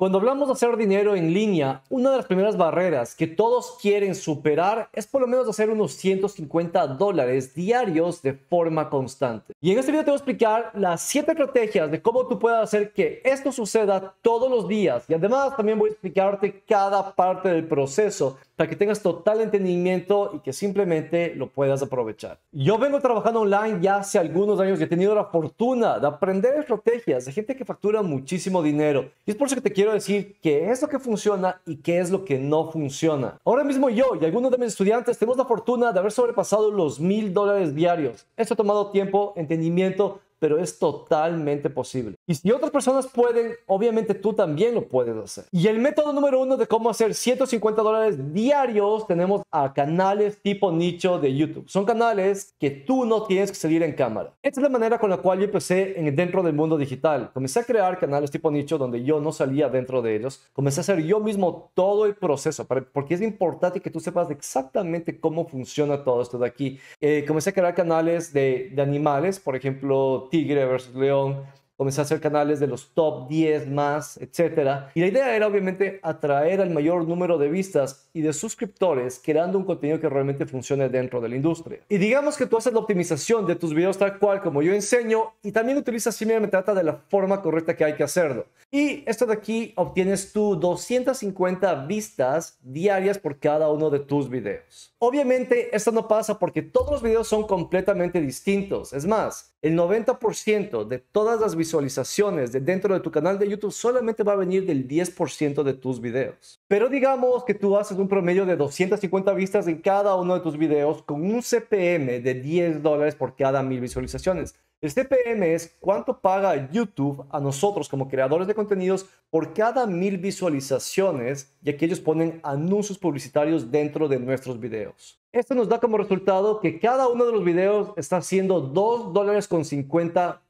Cuando hablamos de hacer dinero en línea, una de las primeras barreras que todos quieren superar es por lo menos hacer unos 150 dólares diarios de forma constante. Y en este video te voy a explicar las 7 estrategias de cómo tú puedes hacer que esto suceda todos los días. Y además también voy a explicarte cada parte del proceso para que tengas total entendimiento y que simplemente lo puedas aprovechar. Yo vengo trabajando online ya hace algunos años y he tenido la fortuna de aprender estrategias de gente que factura muchísimo dinero. Y es por eso que te quiero decir qué es lo que funciona y qué es lo que no funciona. Ahora mismo yo y algunos de mis estudiantes tenemos la fortuna de haber sobrepasado los mil dólares diarios. Esto ha tomado tiempo, entendimiento pero es totalmente posible. Y si otras personas pueden, obviamente tú también lo puedes hacer. Y el método número uno de cómo hacer 150 dólares diarios tenemos a canales tipo nicho de YouTube. Son canales que tú no tienes que salir en cámara. Esta es la manera con la cual yo empecé en, dentro del mundo digital. Comencé a crear canales tipo nicho donde yo no salía dentro de ellos. Comencé a hacer yo mismo todo el proceso porque es importante que tú sepas exactamente cómo funciona todo esto de aquí. Eh, comencé a crear canales de, de animales, por ejemplo, Tigre versus León, comencé a hacer canales de los top 10 más, etc. Y la idea era obviamente atraer al mayor número de vistas y de suscriptores creando un contenido que realmente funcione dentro de la industria. Y digamos que tú haces la optimización de tus videos tal cual como yo enseño y también utilizas Similarmente trata de la forma correcta que hay que hacerlo. Y esto de aquí obtienes tú 250 vistas diarias por cada uno de tus videos. Obviamente esto no pasa porque todos los videos son completamente distintos. Es más, el 90% de todas las visualizaciones de dentro de tu canal de YouTube solamente va a venir del 10% de tus videos. Pero digamos que tú haces un promedio de 250 vistas en cada uno de tus videos con un CPM de 10 dólares por cada mil visualizaciones. El CPM es cuánto paga YouTube a nosotros como creadores de contenidos por cada mil visualizaciones, y que ellos ponen anuncios publicitarios dentro de nuestros videos. Esto nos da como resultado que cada uno de los videos está haciendo $2.50 dólares con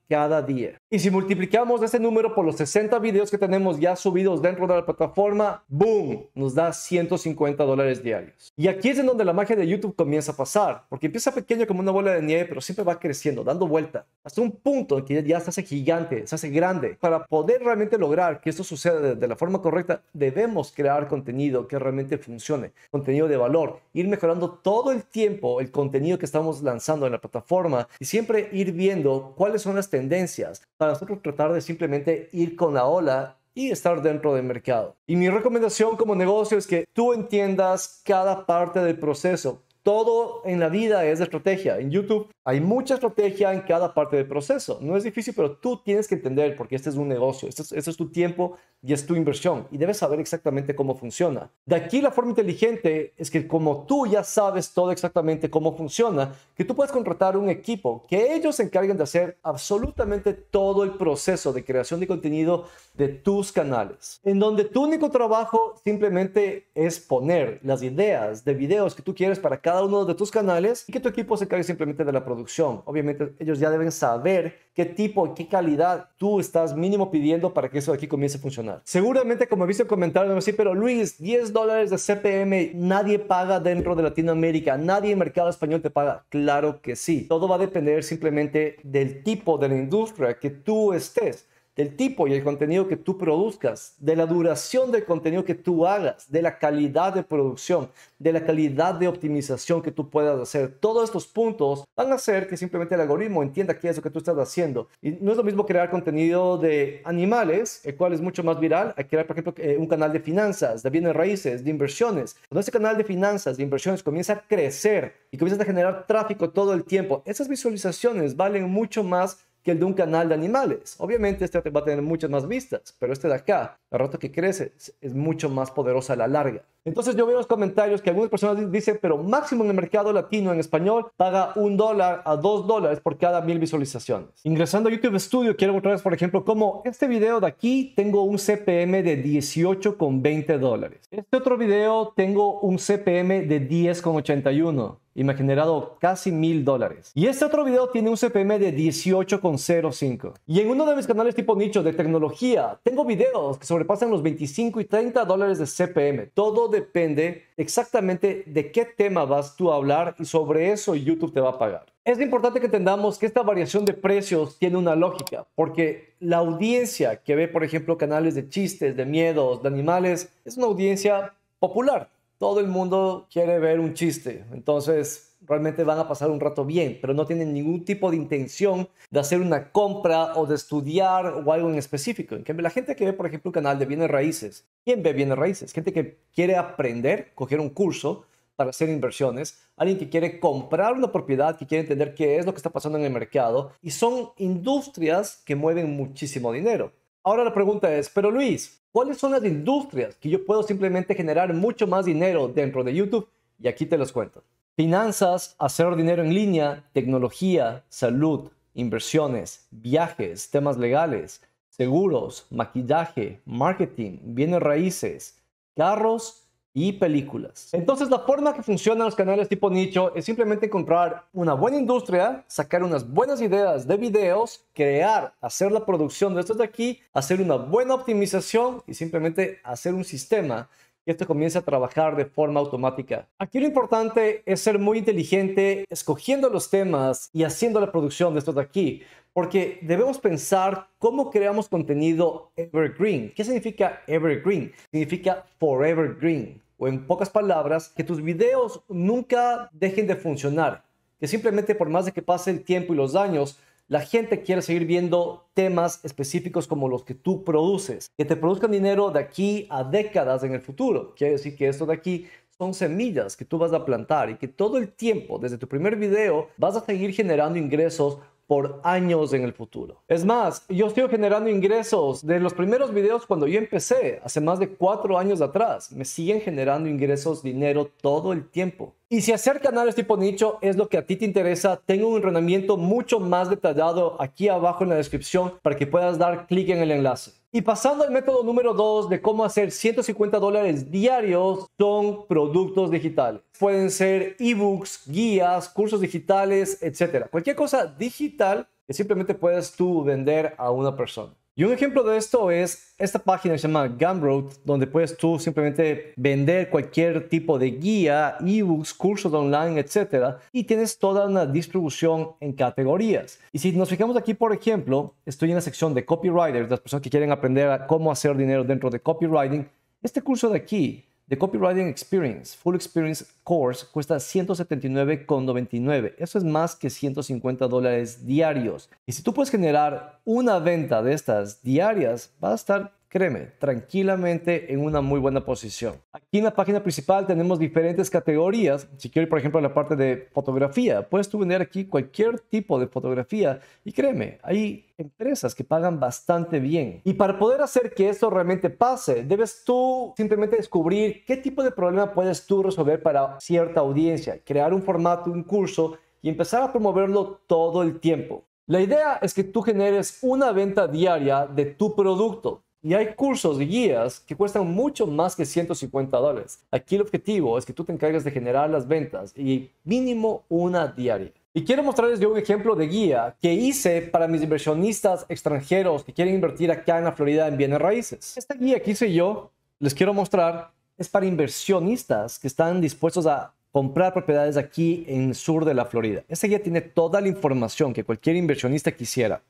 cada día. Y si multiplicamos ese número por los 60 videos que tenemos ya subidos dentro de la plataforma, ¡boom! Nos da 150 dólares diarios. Y aquí es en donde la magia de YouTube comienza a pasar, porque empieza pequeño como una bola de nieve, pero siempre va creciendo, dando vuelta, hasta un punto en que ya se hace gigante, se hace grande. Para poder realmente lograr que esto suceda de la forma correcta, debemos crear contenido que realmente funcione, contenido de valor, ir mejorando todo el tiempo el contenido que estamos lanzando en la plataforma y siempre ir viendo cuáles son las tendencias, para nosotros tratar de simplemente ir con la ola y estar dentro del mercado. Y mi recomendación como negocio es que tú entiendas cada parte del proceso todo en la vida es estrategia. En YouTube hay mucha estrategia en cada parte del proceso. No es difícil, pero tú tienes que entender porque este es un negocio, este, este es, tu tiempo y es tu inversión y debes saber exactamente cómo funciona. De aquí la forma inteligente es que como tú ya sabes todo exactamente cómo funciona, que tú puedes contratar un equipo que ellos se encarguen de hacer absolutamente todo el proceso de creación de contenido de tus canales. En donde tu único trabajo simplemente es poner las ideas de videos que tú quieres para cada uno de tus canales y que tu equipo se encargue simplemente de la producción. Obviamente ellos ya deben saber qué tipo y qué calidad tú estás mínimo pidiendo para que eso de aquí comience a funcionar. Seguramente, como he visto en me pero Luis, 10 dólares de CPM nadie paga dentro de Latinoamérica, nadie en mercado español te paga. Claro que sí. Todo va a depender simplemente del tipo de la industria que tú estés del tipo y el contenido que tú produzcas, de la duración del contenido que tú hagas, de la calidad de producción, de la calidad de optimización que tú puedas hacer. Todos estos puntos van a hacer que simplemente el algoritmo entienda qué es lo que tú estás haciendo. Y no es lo mismo crear contenido de animales, el cual es mucho más viral, a crear, por ejemplo, eh, un canal de finanzas, de bienes raíces, de inversiones. Cuando ese canal de finanzas, de inversiones comienza a crecer y comienza a generar tráfico todo el tiempo, esas visualizaciones valen mucho más el de un canal de animales. Obviamente este va a tener muchas más vistas, pero este de acá, la rato que crece, es mucho más poderosa a la larga. Entonces yo veo los comentarios que algunas personas dicen, pero máximo en el mercado latino en español paga un dólar a dos dólares por cada mil visualizaciones. Ingresando a YouTube Studio, quiero mostrarles, por ejemplo, cómo este video de aquí tengo un CPM de 18 con 20 dólares. Este otro video tengo un CPM de 10 con 81 y me ha generado casi mil dólares. Y este otro video tiene un CPM de 18,05. Y en uno de mis canales tipo nicho de tecnología, tengo videos que sobrepasan los 25 y 30 dólares de CPM. Todo depende exactamente de qué tema vas tú a hablar y sobre eso YouTube te va a pagar. Es importante que entendamos que esta variación de precios tiene una lógica, porque la audiencia que ve, por ejemplo, canales de chistes, de miedos, de animales, es una audiencia popular todo el mundo quiere ver un chiste, entonces realmente van a pasar un rato bien, pero no tienen ningún tipo de intención de hacer una compra o de estudiar o algo en específico. En cambio, la gente que ve, por ejemplo, un canal de bienes raíces, ¿quién ve bienes raíces? Gente que quiere aprender, coger un curso para hacer inversiones, alguien que quiere comprar una propiedad, que quiere entender qué es lo que está pasando en el mercado, y son industrias que mueven muchísimo dinero. Ahora la pregunta es, pero Luis, ¿cuáles son las industrias que yo puedo simplemente generar mucho más dinero dentro de YouTube? Y aquí te los cuento. Finanzas, hacer dinero en línea, tecnología, salud, inversiones, viajes, temas legales, seguros, maquillaje, marketing, bienes raíces, carros y películas. Entonces la forma que funcionan los canales tipo nicho es simplemente encontrar una buena industria, sacar unas buenas ideas de videos, crear, hacer la producción de estos de aquí, hacer una buena optimización y simplemente hacer un sistema que esto comience a trabajar de forma automática. Aquí lo importante es ser muy inteligente escogiendo los temas y haciendo la producción de estos de aquí, porque debemos pensar cómo creamos contenido evergreen. ¿Qué significa evergreen? Significa forever green o en pocas palabras, que tus videos nunca dejen de funcionar, que simplemente por más de que pase el tiempo y los años, la gente quiere seguir viendo temas específicos como los que tú produces, que te produzcan dinero de aquí a décadas en el futuro. Quiere decir que esto de aquí son semillas que tú vas a plantar y que todo el tiempo, desde tu primer video, vas a seguir generando ingresos por años en el futuro. Es más, yo estoy generando ingresos de los primeros videos cuando yo empecé, hace más de cuatro años atrás. Me siguen generando ingresos, dinero todo el tiempo. Y si hacer canales este tipo nicho es lo que a ti te interesa, tengo un entrenamiento mucho más detallado aquí abajo en la descripción para que puedas dar clic en el enlace. Y pasando al método número 2 de cómo hacer 150 dólares diarios, son productos digitales. Pueden ser ebooks, guías, cursos digitales, etc. Cualquier cosa digital que simplemente puedes tú vender a una persona. Y un ejemplo de esto es esta página que se llama Gumroad, donde puedes tú simplemente vender cualquier tipo de guía, ebooks, cursos online, etc. Y tienes toda una distribución en categorías. Y si nos fijamos aquí, por ejemplo, estoy en la sección de copywriters, las personas que quieren aprender a cómo hacer dinero dentro de copywriting. Este curso de aquí The Copywriting Experience, Full Experience Course, cuesta 179,99. Eso es más que 150 dólares diarios. Y si tú puedes generar una venta de estas diarias, vas a estar créeme, tranquilamente en una muy buena posición. Aquí en la página principal tenemos diferentes categorías. Si quiero por ejemplo, a la parte de fotografía, puedes tú vender aquí cualquier tipo de fotografía y créeme, hay empresas que pagan bastante bien. Y para poder hacer que esto realmente pase, debes tú simplemente descubrir qué tipo de problema puedes tú resolver para cierta audiencia, crear un formato, un curso y empezar a promoverlo todo el tiempo. La idea es que tú generes una venta diaria de tu producto y hay cursos, guías, que cuestan mucho más que 150 dólares. Aquí el objetivo es que tú te encargues de generar las ventas y mínimo una diaria. Y quiero mostrarles yo un ejemplo de guía que hice para mis inversionistas extranjeros que quieren invertir acá en la Florida en bienes raíces. Esta guía que hice yo, les quiero mostrar, es para inversionistas que están dispuestos a comprar propiedades aquí en sur de la Florida. Esa guía tiene toda la información que cualquier inversionista quisiera.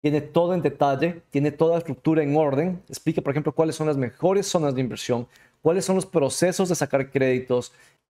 Tiene todo en detalle, tiene toda la estructura en orden. Explica, por ejemplo, cuáles son las mejores zonas de inversión, cuáles son los procesos de sacar créditos,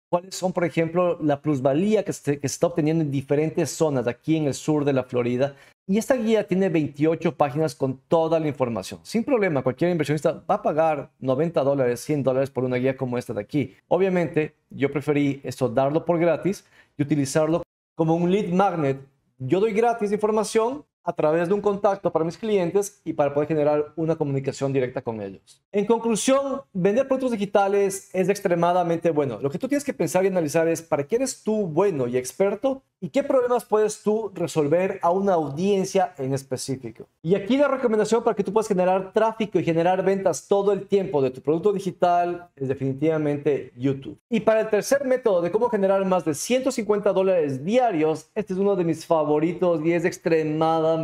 ¿Cuáles son, por ejemplo, la plusvalía que se, está obteniendo en diferentes zonas aquí en el sur de la Florida? Y esta guía tiene 28 páginas con toda la información. Sin problema, cualquier inversionista va a pagar 90 dólares, 100 dólares por una guía como esta de aquí. Obviamente, yo preferí esto darlo por gratis y utilizarlo como un lead magnet. Yo doy gratis información, a través de un contacto para mis clientes y para poder generar una comunicación directa con ellos. En conclusión, vender productos digitales es extremadamente bueno. Lo que tú tienes que pensar y analizar es para quién eres tú bueno y experto y qué problemas puedes tú resolver a una audiencia en específico. Y aquí la recomendación para que tú puedas generar tráfico y generar ventas todo el tiempo de tu producto digital es definitivamente YouTube. Y para el tercer método de cómo generar más de 150 dólares diarios, este es uno de mis favoritos y es extremadamente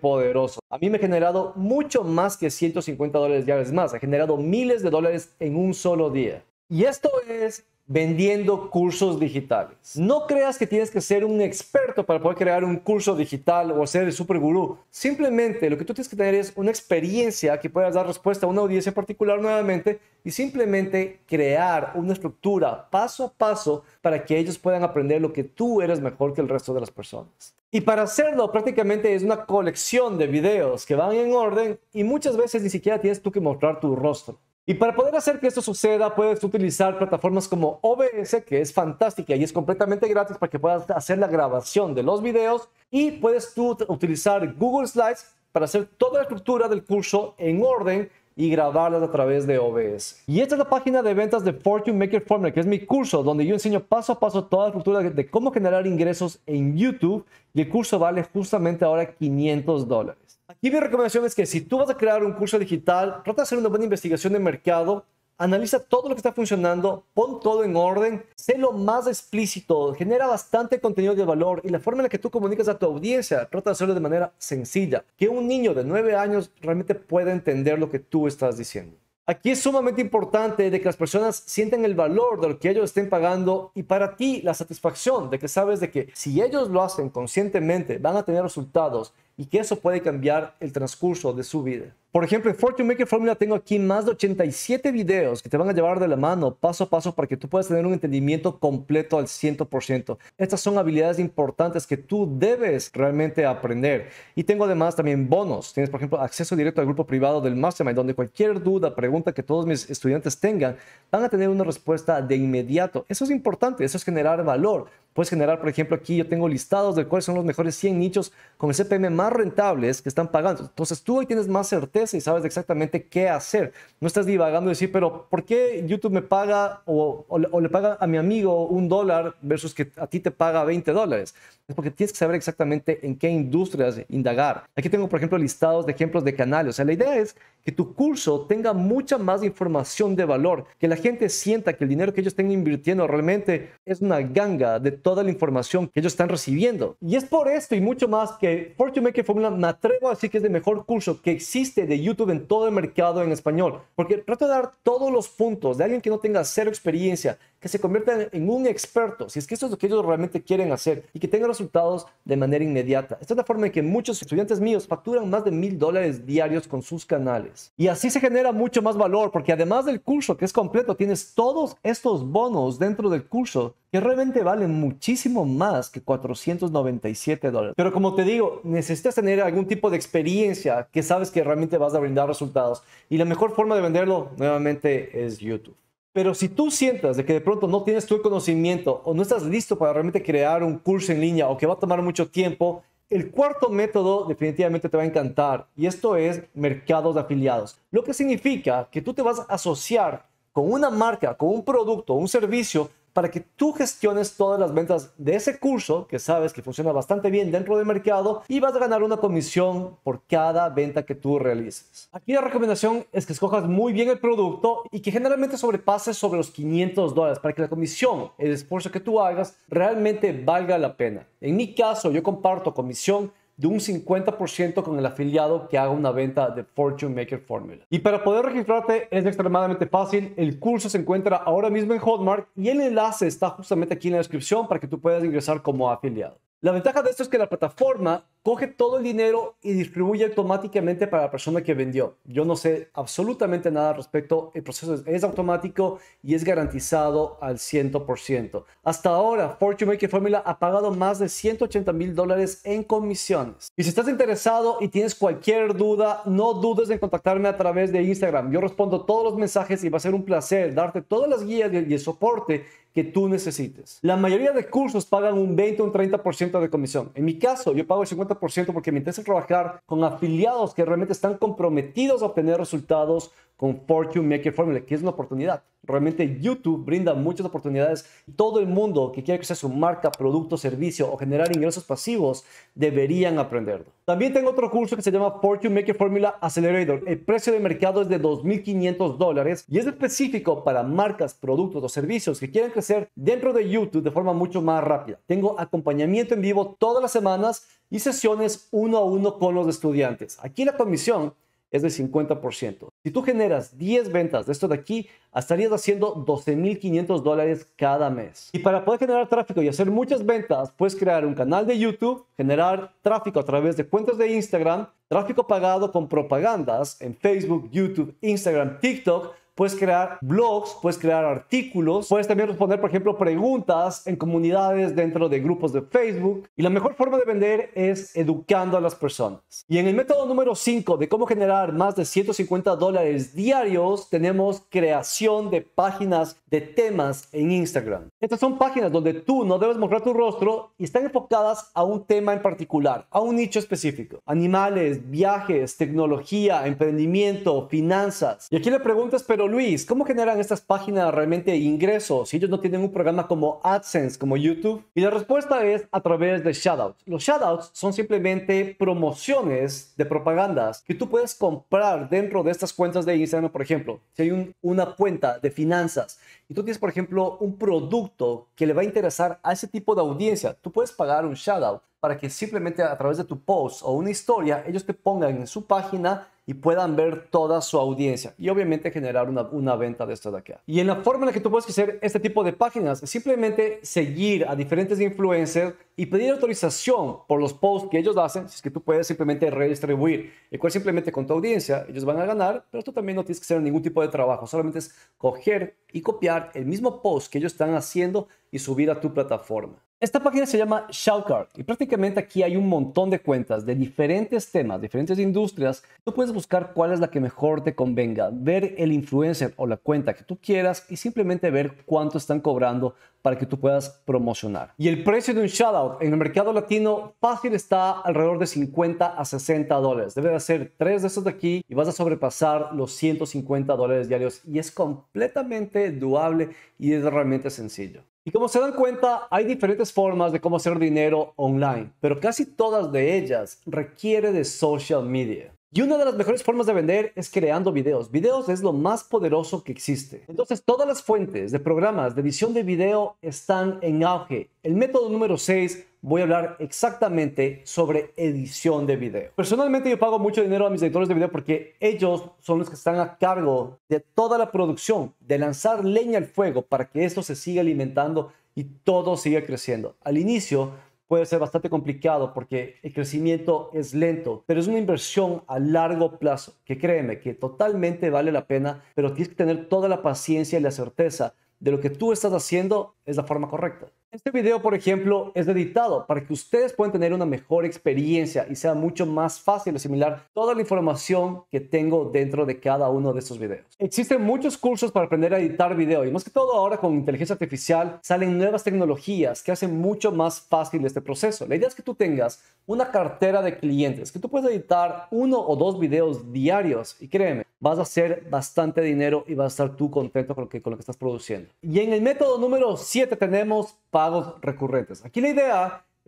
poderoso. A mí me ha generado mucho más que 150 dólares diarios más. Ha generado miles de dólares en un solo día. Y esto es vendiendo cursos digitales. No creas que tienes que ser un experto para poder crear un curso digital o ser el super gurú. Simplemente lo que tú tienes que tener es una experiencia que puedas dar respuesta a una audiencia particular nuevamente y simplemente crear una estructura paso a paso para que ellos puedan aprender lo que tú eres mejor que el resto de las personas. Y para hacerlo prácticamente es una colección de videos que van en orden y muchas veces ni siquiera tienes tú que mostrar tu rostro. Y para poder hacer que esto suceda, puedes utilizar plataformas como OBS, que es fantástica y es completamente gratis para que puedas hacer la grabación de los videos. Y puedes tú utilizar Google Slides para hacer toda la estructura del curso en orden y grabarlas a través de OBS. Y esta es la página de ventas de Fortune Maker Formula, que es mi curso donde yo enseño paso a paso toda la estructura de cómo generar ingresos en YouTube y el curso vale justamente ahora 500 dólares. Aquí mi recomendación es que si tú vas a crear un curso digital, trata de hacer una buena investigación de mercado Analiza todo lo que está funcionando, pon todo en orden, sé lo más explícito, genera bastante contenido de valor y la forma en la que tú comunicas a tu audiencia, trata de hacerlo de manera sencilla, que un niño de 9 años realmente pueda entender lo que tú estás diciendo. Aquí es sumamente importante de que las personas sientan el valor de lo que ellos estén pagando y para ti la satisfacción de que sabes de que si ellos lo hacen conscientemente van a tener resultados y que eso puede cambiar el transcurso de su vida. Por ejemplo, en Fortune Maker Formula tengo aquí más de 87 videos que te van a llevar de la mano paso a paso para que tú puedas tener un entendimiento completo al 100%. Estas son habilidades importantes que tú debes realmente aprender. Y tengo además también bonos. Tienes, por ejemplo, acceso directo al grupo privado del Mastermind, donde cualquier duda, pregunta que todos mis estudiantes tengan, van a tener una respuesta de inmediato. Eso es importante, eso es generar valor Puedes generar, por ejemplo, aquí yo tengo listados de cuáles son los mejores 100 nichos con el CPM más rentables que están pagando. Entonces tú ahí tienes más certeza y sabes exactamente qué hacer. No estás divagando y decir, pero ¿por qué YouTube me paga o, o le paga a mi amigo un dólar versus que a ti te paga 20 dólares? Es porque tienes que saber exactamente en qué industrias indagar. Aquí tengo, por ejemplo, listados de ejemplos de canales. O sea, la idea es que tu curso tenga mucha más información de valor, que la gente sienta que el dinero que ellos están invirtiendo realmente es una ganga de toda la información que ellos están recibiendo. Y es por esto y mucho más que Fortune Maker Formula me atrevo a decir que es el mejor curso que existe de YouTube en todo el mercado en español, porque trato de dar todos los puntos de alguien que no tenga cero experiencia, que se conviertan en un experto, si es que eso es lo que ellos realmente quieren hacer y que tengan resultados de manera inmediata. Esta es la forma en que muchos estudiantes míos facturan más de mil dólares diarios con sus canales. Y así se genera mucho más valor porque además del curso que es completo, tienes todos estos bonos dentro del curso que realmente valen muchísimo más que 497 dólares. Pero como te digo, necesitas tener algún tipo de experiencia que sabes que realmente vas a brindar resultados. Y la mejor forma de venderlo nuevamente es YouTube. Pero si tú sientas de que de pronto no tienes tu conocimiento o no estás listo para realmente crear un curso en línea o que va a tomar mucho tiempo, el cuarto método definitivamente te va a encantar y esto es mercados de afiliados. Lo que significa que tú te vas a asociar con una marca, con un producto, un servicio para que tú gestiones todas las ventas de ese curso que sabes que funciona bastante bien dentro del mercado y vas a ganar una comisión por cada venta que tú realices. Aquí la recomendación es que escojas muy bien el producto y que generalmente sobrepases sobre los 500 dólares para que la comisión, el esfuerzo que tú hagas, realmente valga la pena. En mi caso, yo comparto comisión de un 50% con el afiliado que haga una venta de Fortune Maker Formula. Y para poder registrarte es extremadamente fácil. El curso se encuentra ahora mismo en Hotmart y el enlace está justamente aquí en la descripción para que tú puedas ingresar como afiliado. La ventaja de esto es que la plataforma coge todo el dinero y distribuye automáticamente para la persona que vendió. Yo no sé absolutamente nada al respecto. El proceso es, automático y es garantizado al 100%. Hasta ahora, Fortune Maker Formula ha pagado más de 180 mil dólares en comisiones. Y si estás interesado y tienes cualquier duda, no dudes en contactarme a través de Instagram. Yo respondo todos los mensajes y va a ser un placer darte todas las guías y el soporte que tú necesites. La mayoría de cursos pagan un 20 o un 30% de comisión. En mi caso, yo pago el 50% porque me interesa trabajar con afiliados que realmente están comprometidos a obtener resultados con Fortune Maker Formula, que es una oportunidad. Realmente YouTube brinda muchas oportunidades. Todo el mundo que quiera crecer su marca, producto, servicio o generar ingresos pasivos deberían aprenderlo. También tengo otro curso que se llama Fortune Maker Formula Accelerator. El precio de mercado es de 2.500 y es específico para marcas, productos o servicios que quieren crecer dentro de YouTube de forma mucho más rápida. Tengo acompañamiento en vivo todas las semanas y sesiones uno a uno con los estudiantes. Aquí la comisión es del 50%. Si tú generas 10 ventas de esto de aquí, estarías haciendo 12.500 dólares cada mes. Y para poder generar tráfico y hacer muchas ventas, puedes crear un canal de YouTube, generar tráfico a través de cuentas de Instagram, tráfico pagado con propagandas en Facebook, YouTube, Instagram, TikTok puedes crear blogs, puedes crear artículos, puedes también responder, por ejemplo, preguntas en comunidades dentro de grupos de Facebook. Y la mejor forma de vender es educando a las personas. Y en el método número 5 de cómo generar más de 150 dólares diarios, tenemos creación de páginas de temas en Instagram. Estas son páginas donde tú no debes mostrar tu rostro y están enfocadas a un tema en particular, a un nicho específico. Animales, viajes, tecnología, emprendimiento, finanzas. Y aquí le preguntas, pero Luis, ¿cómo generan estas páginas realmente ingresos si ellos no tienen un programa como AdSense, como YouTube? Y la respuesta es a través de shoutouts. Los shoutouts son simplemente promociones de propagandas que tú puedes comprar dentro de estas cuentas de Instagram, por ejemplo. Si hay una cuenta de finanzas y tú tienes, por ejemplo, un producto que le va a interesar a ese tipo de audiencia, tú puedes pagar un shoutout para que simplemente a través de tu post o una historia ellos te pongan en su página y puedan ver toda su audiencia y obviamente generar una, venta de esta de acá. Y en la forma en la que tú puedes hacer este tipo de páginas simplemente seguir a diferentes influencers y pedir autorización por los posts que ellos hacen, si es que tú puedes simplemente redistribuir, el cual simplemente con tu audiencia ellos van a ganar, pero tú también no tienes que hacer ningún tipo de trabajo, solamente es coger y copiar el mismo post que ellos están haciendo y subir a tu plataforma. Esta página se llama Shoutcard y prácticamente aquí hay un montón de cuentas de diferentes temas, diferentes industrias. Tú puedes buscar cuál es la que mejor te convenga, ver el influencer o la cuenta que tú quieras y simplemente ver cuánto están cobrando para que tú puedas promocionar. Y el precio de un shoutout en el mercado latino fácil está alrededor de 50 a 60 dólares. Debes hacer tres de estos de aquí y vas a sobrepasar los 150 dólares diarios y es completamente doable y es realmente sencillo. Y como se dan cuenta, hay diferentes formas de cómo hacer dinero online, pero casi todas de ellas requiere de social media. Y una de las mejores formas de vender es creando videos. Videos es lo más poderoso que existe. Entonces, todas las fuentes de programas de edición de video están en auge. El método número 6 voy a hablar exactamente sobre edición de video. Personalmente yo pago mucho dinero a mis editores de video porque ellos son los que están a cargo de toda la producción, de lanzar leña al fuego para que esto se siga alimentando y todo siga creciendo. Al inicio puede ser bastante complicado porque el crecimiento es lento, pero es una inversión a largo plazo que créeme que totalmente vale la pena, pero tienes que tener toda la paciencia y la certeza de lo que tú estás haciendo es la forma correcta. Este video, por ejemplo, es editado para que ustedes puedan tener una mejor experiencia y sea mucho más fácil asimilar toda la información que tengo dentro de cada uno de estos videos. Existen muchos cursos para aprender a editar video y más que todo ahora con inteligencia artificial salen nuevas tecnologías que hacen mucho más fácil este proceso. La idea es que tú tengas una cartera de clientes, que tú puedes editar uno o dos videos diarios y créeme, vas a hacer bastante dinero y vas a estar tú contento con lo que, con lo que estás produciendo. Y en el método número 7 tenemos pagos recurrentes. Aquí la idea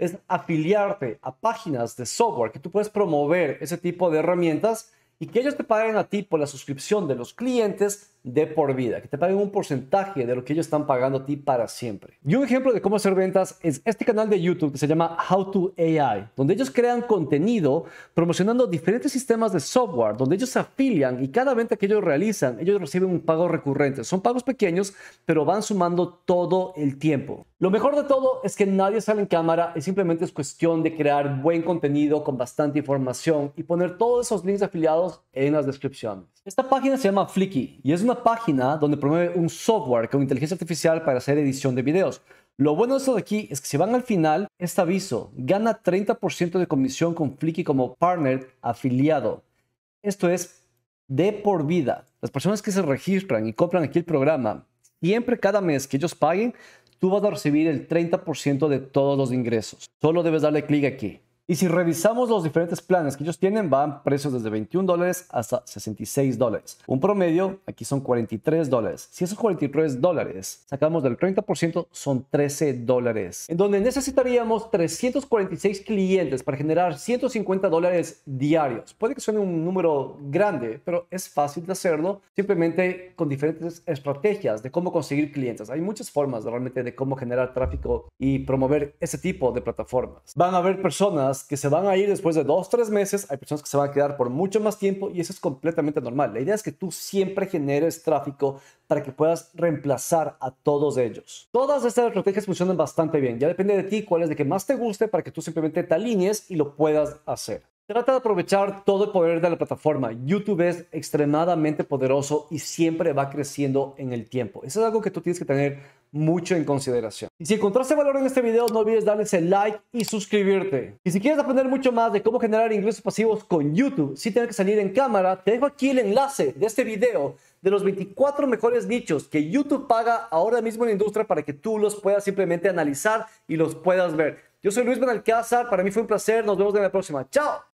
es afiliarte a páginas de software que tú puedes promover ese tipo de herramientas y que ellos te paguen a ti por la suscripción de los clientes de por vida, que te paguen un porcentaje de lo que ellos están pagando a ti para siempre. Y un ejemplo de cómo hacer ventas es este canal de YouTube que se llama How to AI, donde ellos crean contenido promocionando diferentes sistemas de software, donde ellos se afilian y cada venta que ellos realizan, ellos reciben un pago recurrente. Son pagos pequeños, pero van sumando todo el tiempo. Lo mejor de todo es que nadie sale en cámara y simplemente es cuestión de crear buen contenido con bastante información y poner todos esos links afiliados en las descripciones. Esta página se llama Flicky y es una página donde promueve un software con inteligencia artificial para hacer edición de videos. Lo bueno de esto de aquí es que si van al final, este aviso gana 30% de comisión con Flicky como partner afiliado. Esto es de por vida. Las personas que se registran y compran aquí el programa, siempre cada mes que ellos paguen, tú vas a recibir el 30% de todos los ingresos. Solo debes darle clic aquí. Y si revisamos los diferentes planes que ellos tienen, van precios desde 21 dólares hasta 66 dólares. Un promedio, aquí son 43 dólares. Si esos 43 dólares sacamos del 30%, son 13 dólares. En donde necesitaríamos 346 clientes para generar 150 dólares diarios. Puede que suene un número grande, pero es fácil de hacerlo simplemente con diferentes estrategias de cómo conseguir clientes. Hay muchas formas realmente de cómo generar tráfico y promover ese tipo de plataformas. Van a haber personas que se van a ir después de dos, tres meses, hay personas que se van a quedar por mucho más tiempo y eso es completamente normal. La idea es que tú siempre generes tráfico para que puedas reemplazar a todos ellos. Todas estas estrategias funcionan bastante bien. Ya depende de ti cuál es de que más te guste para que tú simplemente te alinees y lo puedas hacer. Trata de aprovechar todo el poder de la plataforma. YouTube es extremadamente poderoso y siempre va creciendo en el tiempo. Eso es algo que tú tienes que tener mucho en consideración. Y si encontraste valor en este video, no olvides darle ese like y suscribirte. Y si quieres aprender mucho más de cómo generar ingresos pasivos con YouTube sin tener que salir en cámara, te dejo aquí el enlace de este video de los 24 mejores nichos que YouTube paga ahora mismo en la industria para que tú los puedas simplemente analizar y los puedas ver. Yo soy Luis Benalcázar, para mí fue un placer, nos vemos en la próxima. ¡Chao!